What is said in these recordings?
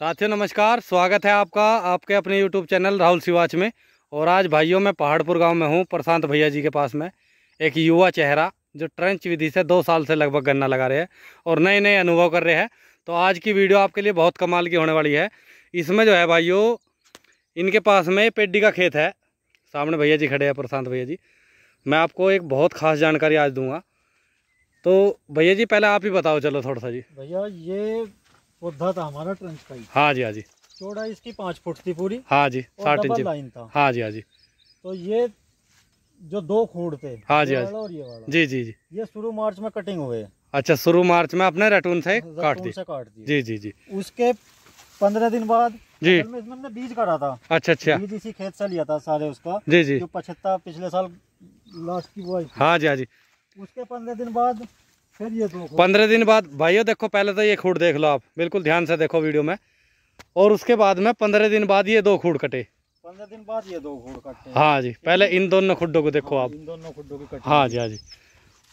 साथियों नमस्कार स्वागत है आपका आपके अपने यूट्यूब चैनल राहुल सिवाच में और आज भाइयों मैं पहाड़पुर गांव में हूं प्रशांत भैया जी के पास में एक युवा चेहरा जो ट्रेंच विधि से दो साल से लगभग गन्ना लगा रहे हैं और नए नए अनुभव कर रहे हैं तो आज की वीडियो आपके लिए बहुत कमाल की होने वाली है इसमें जो है भाइयों इनके पास में पेड्डी का खेत है सामने भैया जी खड़े हैं प्रशांत भैया जी मैं आपको एक बहुत खास जानकारी आज दूंगा तो भैया जी पहले आप ही बताओ चलो थोड़ा सा जी भैया ये पौधा था हमारा ट्रंच का ही हाँ जी हाँ जी चौड़ाई इसकी पाँच फुट थी पूरी हाँ जी साठ इंच लाइन था हाँ जी हाँ जी तो ये जो दो खूड़ थे हाँ जी हाँ जी और ये वाला जी जी जी ये शुरू मार्च में कटिंग हुए अच्छा शुरू मार्च में अपने रेटून से काट दी जी जी जी उसके पंद्रह दिन बाद जी इसमें हमने बीज करा था अच्छा अच्छा बीज इसी खेत से लिया था सारे उसका जी जी जो पचहत्तर पिछले साल लास्ट की बुआई हाँ जी हाँ जी उसके पंद्रह दिन बाद पंद्रह दिन बाद भाइयों देखो पहले तो ये खूट देख लो आप बिल्कुल ध्यान से देखो वीडियो में और उसके बाद में पंद्रह दिन बाद ये दो खूट कटे पंद्रह दिन बाद ये दो खूट कटे हाँ जी पहले इन दोनों खुड्डों को देखो आप हाँ, इन दोनों खुड्डों की कटे हाँ जी हाँ जी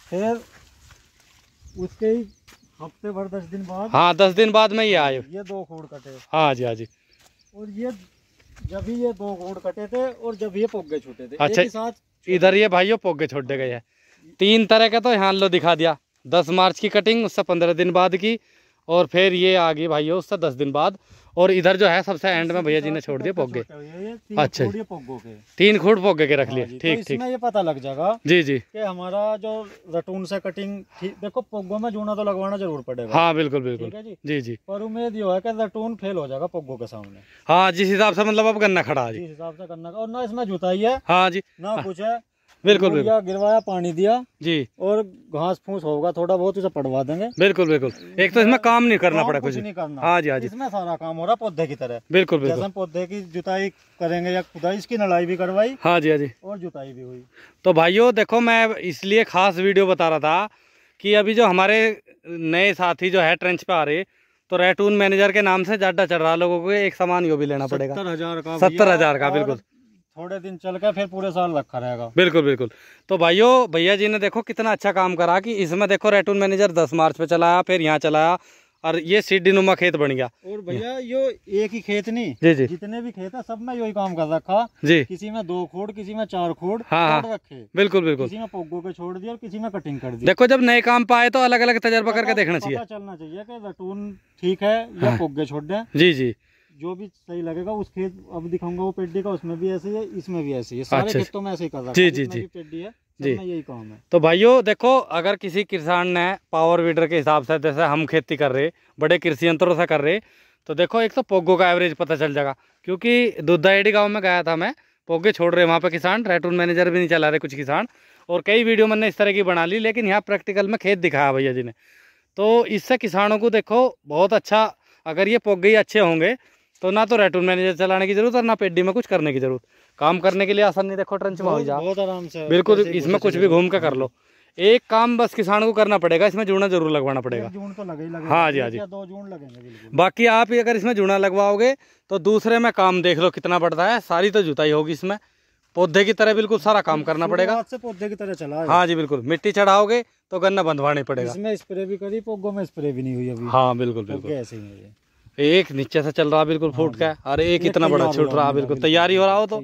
फिर उसके हफ्ते भर दस दिन बाद हाँ दस दिन बाद में ये आए ये दो खूट कटे हाँ जी हाँ जी और ये जब ये दो खूट कटे थे और जब ये पोगे छूटे थे अच्छा इधर ये भाइयों पोगे छोटे गए हैं तीन तरह के तो यहाँ लो दिखा दिया दस मार्च की कटिंग उससे पंद्रह दिन बाद की और फिर ये आ गई भाई उससे दस दिन बाद और इधर जो है सबसे एंड में भैया जी ने छोड़ दिया पोगे अच्छा, अच्छा तीन खुट पोगे के रख लिया हाँ तो ठीक ठीक ये पता लग जाएगा जी जी कि हमारा जो रटून से कटिंग देखो पोगो में जूना तो लगवाना जरूर पड़ेगा हाँ बिल्कुल बिल्कुल जी जी पर उम्मीद ये है कि रटून फेल हो जाएगा पोगो के सामने हाँ जिस हिसाब से मतलब अब गन्ना खड़ा है जिस हिसाब से गन्ना और ना इसमें जुताई है हाँ जी ना हाँ। कुछ है बिल्कुल गिरवाया पानी दिया जी और घास फूस होगा थोड़ा बहुत उसे पड़वा देंगे बिल्कुल बिल्कुल एक तो इसमें काम नहीं करना पड़ा कुछ नहीं करना हाँ जी हाँ जी इसमें सारा काम हो रहा पौधे की तरह बिल्कुल बिल्कुल पौधे की जुताई करेंगे या खुदाई इसकी नड़ाई भी करवाई हाँ जी हाँ जी और जुताई भी हुई तो भाइयों देखो मैं इसलिए खास वीडियो बता रहा था कि अभी जो हमारे नए साथी जो है ट्रेंच पे आ रहे तो रेटून मैनेजर के नाम से जाडा चढ़ रहा लोगों को एक सामान यो भी लेना पड़ेगा सत्तर हजार का सत्तर हजार का बिल्कुल थोड़े दिन चल के फिर पूरे साल रखा रहेगा बिल्कुल बिल्कुल तो भाइयों भैया जी ने देखो कितना अच्छा काम करा कि इसमें देखो रेटून मैनेजर दस मार्च पे चलाया फिर यहाँ चलाया और ये सीडी नुमा खेत बन गया और भैया यो एक ही खेत नहीं जी जी जितने भी खेत है सब में यही काम कर रखा जी किसी में दो खोड़ किसी में चार खोड़ हाँ हाँ रखे बिल्कुल बिल्कुल किसी में पोगो के छोड़ दिया और किसी में कटिंग कर दी देखो जब नए काम पाए तो अलग अलग तजर्बा करके देखना चाहिए चलना चाहिए ठीक है या हाँ। पोगे छोड़ दे जी जी जो भी सही लगेगा उस खेत अब दिखाऊंगा वो पेड्डी का उसमें भी ऐसे है इसमें भी ऐसे ही है सारे अच्छा। खेतों में ऐसे ही कर रहा जी जी जी पेड्डी है जी यही काम है तो भाइयों देखो अगर किसी किसान ने पावर वीडर के हिसाब से जैसे हम खेती कर रहे बड़े कृषि यंत्रों से कर रहे तो देखो एक तो पोगो का एवरेज पता चल जाएगा क्योंकि दुद्धाएडी गाँव में गया था मैं पोगे छोड़ रहे वहाँ पे किसान रेटून मैनेजर भी नहीं चला रहे कुछ किसान और कई वीडियो मैंने इस तरह की बना ली लेकिन यहाँ प्रैक्टिकल में खेत दिखाया भैया जी ने तो इससे किसानों को देखो बहुत अच्छा अगर ये पोगे अच्छे होंगे तो ना तो रेटून मैनेजर चलाने की जरूरत और ना पेडी में कुछ करने की जरूरत काम करने के लिए आसान नहीं देखो ट्रंच में हो जा बहुत आराम से बिल्कुल इसमें कुछ भी घूम के कर लो एक काम बस किसान को करना पड़ेगा इसमें जूना जरूर लगवाना पड़ेगा जून तो लगे लगे हाँ जी हाँ जी दो जून लगेंगे बाकी आप अगर इसमें जूना लगवाओगे तो दूसरे में काम देख लो कितना पड़ता है सारी तो जुताई होगी इसमें पौधे की तरह बिल्कुल सारा काम करना पड़ेगा पौधे की तरह चला हाँ जी बिल्कुल मिट्टी चढ़ाओगे तो गन्ना बंधवा नहीं पड़ेगा इसमें स्प्रे भी करी पोगो में स्प्रे भी नहीं हुई अभी हाँ बिल्कुल बिल्कुल ऐसे ही एक नीचे से चल रहा बिल्कुल हाँ फूट का और एक इतना बड़ा छूट रहा बिल्कुल तैयारी हो रहा हो तो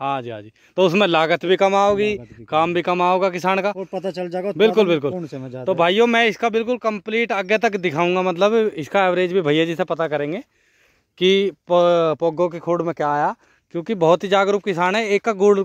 हाँ जी हाँ जी तो उसमें लागत भी कम आओगी काम भी कम आओगा किसान का और पता चल जाएगा बिल्कुल बिल्कुल तो भाइयों मैं इसका बिल्कुल कंप्लीट आगे तक दिखाऊंगा मतलब इसका एवरेज भी भैया जी से पता करेंगे कि पोगो की खोड में क्या आया क्योंकि बहुत ही जागरूक किसान है एक का गुड़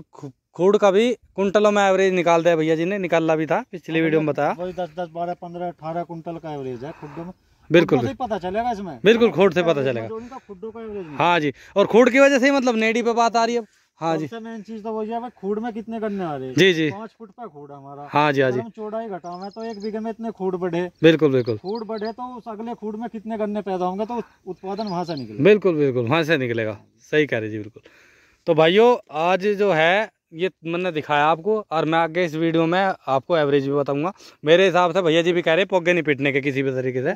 खूड का भी कुंटलों में एवरेज निकाल दिया भैया जी ने निकालना भी था पिछली वीडियो हाँ में बताया दस दस बारह पंद्रह अठारह कुंटल का एवरेज है खुडो में बिल्कुल पता चलेगा इसमें बिल्कुल खोट से पता चलेगा हाँ जी और खोट की वजह से ही मतलब नेडी पे बात आ रही है हाँ जी मेन चीज तो वही है खूड में कितने गन्ने आ रहे जी जी पाँच फुट पे खूड हमारा हाँ जी हाँ जी चौड़ाई घटा हुआ है तो एक बीघे में इतने खूड बढ़े बिल्कुल बिल्कुल खूड बढ़े तो उस अगले खूड में कितने गन्ने पैदा होंगे तो उत्पादन वहाँ से निकलेगा बिल्कुल बिल्कुल वहाँ से निकलेगा सही कह रहे जी बिल्कुल तो भाइयों आज जो है ये मैंने दिखाया आपको और मैं आगे इस वीडियो में आपको एवरेज भी बताऊंगा मेरे हिसाब से भैया जी भी कह रहे पोगे नहीं पिटने के किसी भी तरीके से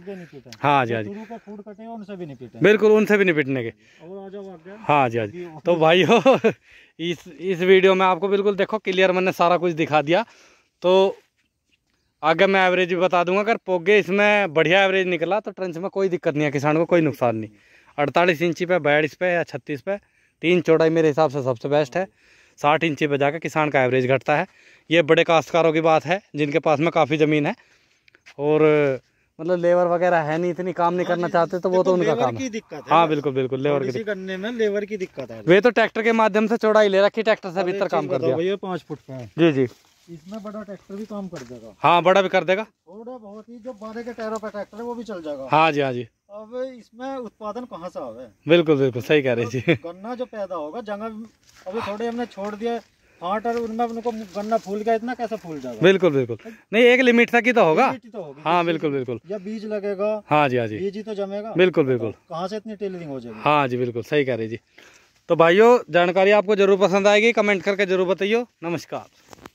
हाँ जी हाँ जी बिल्कुल उनसे भी नहीं पिटने के हाँ जी हाँ जी तो भाई इस इस वीडियो में आपको बिल्कुल देखो क्लियर मैंने सारा कुछ दिखा दिया तो आगे मैं एवरेज भी बता दूंगा अगर पोगे इसमें बढ़िया एवरेज निकला तो ट्रंच में कोई दिक्कत नहीं है किसान को कोई नुकसान नहीं अड़तालीस इंची पे बयालीस पे या छत्तीस पे तीन चौड़ाई मेरे हिसाब से सबसे बेस्ट है साठ इंची पर जाकर किसान का एवरेज घटता है ये बड़े काश्तकारों की बात है जिनके पास में काफ़ी ज़मीन है और मतलब लेबर वगैरह है नहीं इतनी काम नहीं हाँ करना चाहते तो वो तो उनका काम दिक्कत हाँ बिल्कुल बिल्कुल लेबर की करने में लेबर की दिक्कत है वे तो ट्रैक्टर के माध्यम से चौड़ाई ले रखी ट्रैक्टर से भीतर काम कर दिया पाँच फुट का जी जी इसमें बड़ा ट्रैक्टर भी काम कर देगा हाँ बड़ा भी कर देगा थोड़ा बहुत ही जो बारह के टायरों पर ट्रैक्टर है वो भी चल जाएगा हाँ जी हाँ जी अब इसमें उत्पादन कहाँ से आवे बिल्कुल बिल्कुल सही कह रहे जी गन्ना जो पैदा होगा जंगल अभी थोड़े हमने छोड़ दिया फाट उनमें गन्ना फूल गया इतना कैसे फूल जाएगा बिल्कुल बिल्कुल नहीं एक लिमिट तक ही तो होगा तो हो हाँ बिल्कुल बिल्कुल या बीज लगेगा हाँ जी हाँ जी बीज ही तो जमेगा बिल्कुल बिल्कुल तो कहाँ से इतनी टेलरिंग हो जाएगी हाँ जी बिल्कुल सही कह रही जी तो भाइयों जानकारी आपको जरूर पसंद आएगी कमेंट करके जरूर बताइयो नमस्कार